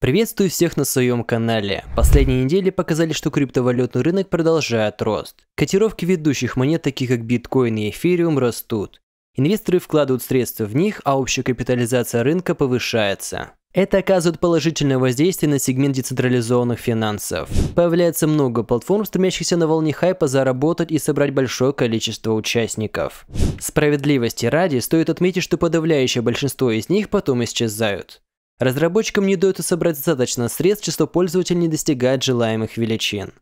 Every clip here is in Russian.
Приветствую всех на своем канале. Последние недели показали, что криптовалютный рынок продолжает рост. Котировки ведущих монет, таких как биткоин и эфириум, растут. Инвесторы вкладывают средства в них, а общая капитализация рынка повышается. Это оказывает положительное воздействие на сегмент децентрализованных финансов. Появляется много платформ, стремящихся на волне хайпа заработать и собрать большое количество участников. Справедливости ради, стоит отметить, что подавляющее большинство из них потом исчезают. Разработчикам не дается собрать достаточно средств, число пользователь не достигает желаемых величин.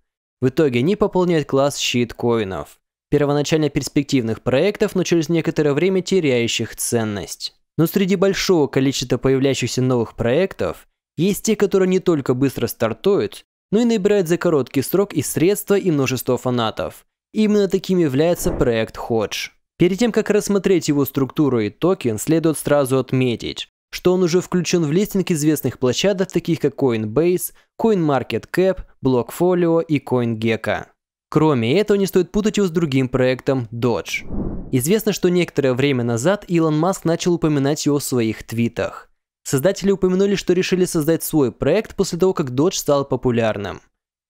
В итоге они пополняют класс щит коинов. Первоначально перспективных проектов, но через некоторое время теряющих ценность. Но среди большого количества появляющихся новых проектов, есть те, которые не только быстро стартуют, но и набирают за короткий срок и средства, и множество фанатов. именно таким является проект Hodge. Перед тем, как рассмотреть его структуру и токен, следует сразу отметить, что он уже включен в листинг известных площадок, таких как Coinbase, CoinMarketCap, Blockfolio и CoinGecko. Кроме этого, не стоит путать его с другим проектом Dodge. Известно, что некоторое время назад Илон Маск начал упоминать его в своих твитах. Создатели упомянули, что решили создать свой проект после того, как Dodge стал популярным.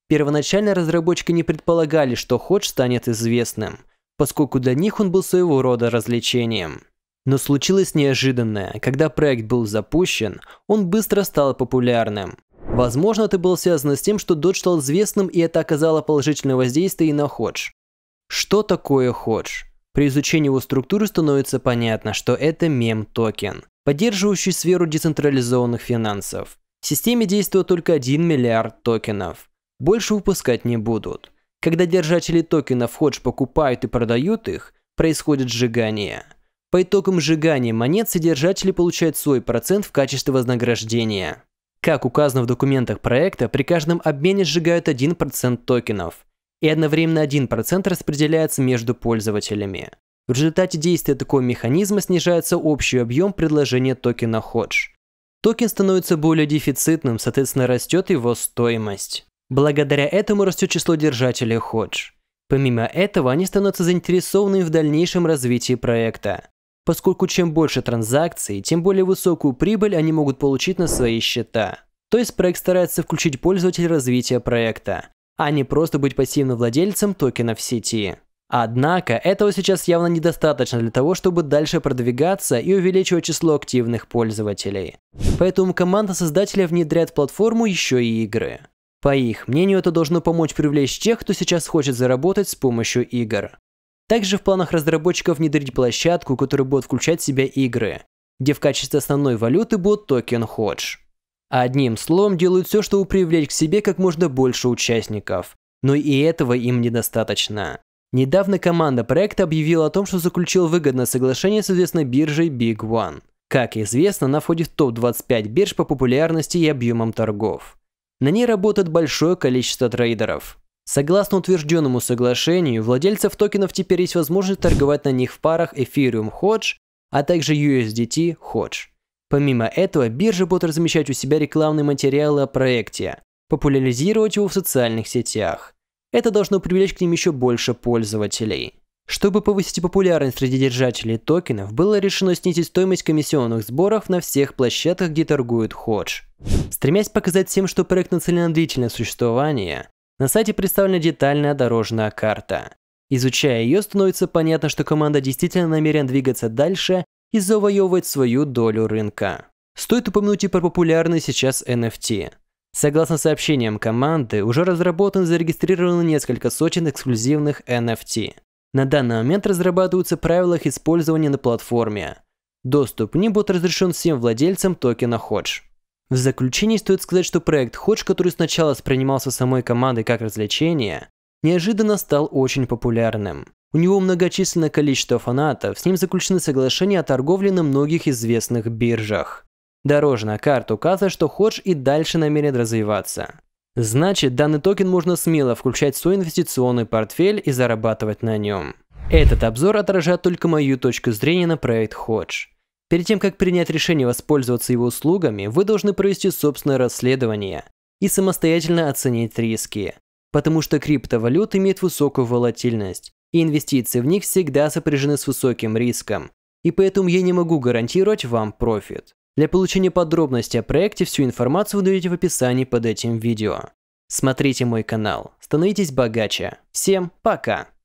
Первоначально разработчики не предполагали, что Hodge станет известным, поскольку для них он был своего рода развлечением. Но случилось неожиданное. Когда проект был запущен, он быстро стал популярным. Возможно, это было связано с тем, что Dodge стал известным и это оказало положительное воздействие и на Ходж. Что такое Ходж? При изучении его структуры становится понятно, что это мем-токен, поддерживающий сферу децентрализованных финансов. В системе действует только 1 миллиард токенов. Больше выпускать не будут. Когда держатели токенов Ходж покупают и продают их, происходит сжигание – по итогам сжигания монет содержатели получают свой процент в качестве вознаграждения. Как указано в документах проекта, при каждом обмене сжигают 1% токенов, и одновременно 1% распределяется между пользователями. В результате действия такого механизма снижается общий объем предложения токена Hodge. Токен становится более дефицитным, соответственно растет его стоимость. Благодаря этому растет число держателей Hodge. Помимо этого, они становятся заинтересованными в дальнейшем развитии проекта поскольку чем больше транзакций, тем более высокую прибыль они могут получить на свои счета. То есть проект старается включить пользователя развития проекта, а не просто быть пассивным владельцем токена в сети. Однако, этого сейчас явно недостаточно для того, чтобы дальше продвигаться и увеличивать число активных пользователей. Поэтому команда создателя внедряет в платформу еще и игры. По их мнению, это должно помочь привлечь тех, кто сейчас хочет заработать с помощью игр. Также в планах разработчиков внедрить площадку, которая будет включать в себя игры, где в качестве основной валюты будет токен Hodge. Одним словом, делают все, чтобы привлечь к себе как можно больше участников. Но и этого им недостаточно. Недавно команда проекта объявила о том, что заключил выгодное соглашение с известной биржей Big One. Как известно, она входит в топ-25 бирж по популярности и объемам торгов. На ней работает большое количество трейдеров. Согласно утвержденному соглашению, владельцев токенов теперь есть возможность торговать на них в парах Ethereum Hodge, а также USDT Hodge. Помимо этого, биржа будет размещать у себя рекламные материалы о проекте, популяризировать его в социальных сетях. Это должно привлечь к ним еще больше пользователей. Чтобы повысить популярность среди держателей токенов, было решено снизить стоимость комиссионных сборов на всех площадках, где торгуют ходж. Стремясь показать всем, что проект нацелен на длительное существование, на сайте представлена детальная дорожная карта. Изучая ее, становится понятно, что команда действительно намерена двигаться дальше и завоевывать свою долю рынка. Стоит упомянуть и про популярный сейчас NFT. Согласно сообщениям команды, уже разработано и зарегистрировано несколько сотен эксклюзивных NFT. На данный момент разрабатываются правила их использования на платформе. Доступ к ним будет разрешен всем владельцам токена Hodge. В заключение стоит сказать, что проект Ходж, который сначала воспринимался самой командой как развлечение, неожиданно стал очень популярным. У него многочисленное количество фанатов, с ним заключены соглашения о торговле на многих известных биржах. Дорожная карта указывает, что Ходж и дальше намерен развиваться. Значит, данный токен можно смело включать в свой инвестиционный портфель и зарабатывать на нем. Этот обзор отражает только мою точку зрения на проект Ходж. Перед тем, как принять решение воспользоваться его услугами, вы должны провести собственное расследование и самостоятельно оценить риски, потому что криптовалюты имеют высокую волатильность, и инвестиции в них всегда сопряжены с высоким риском, и поэтому я не могу гарантировать вам профит. Для получения подробностей о проекте всю информацию вы найдете в описании под этим видео. Смотрите мой канал, становитесь богаче. Всем пока!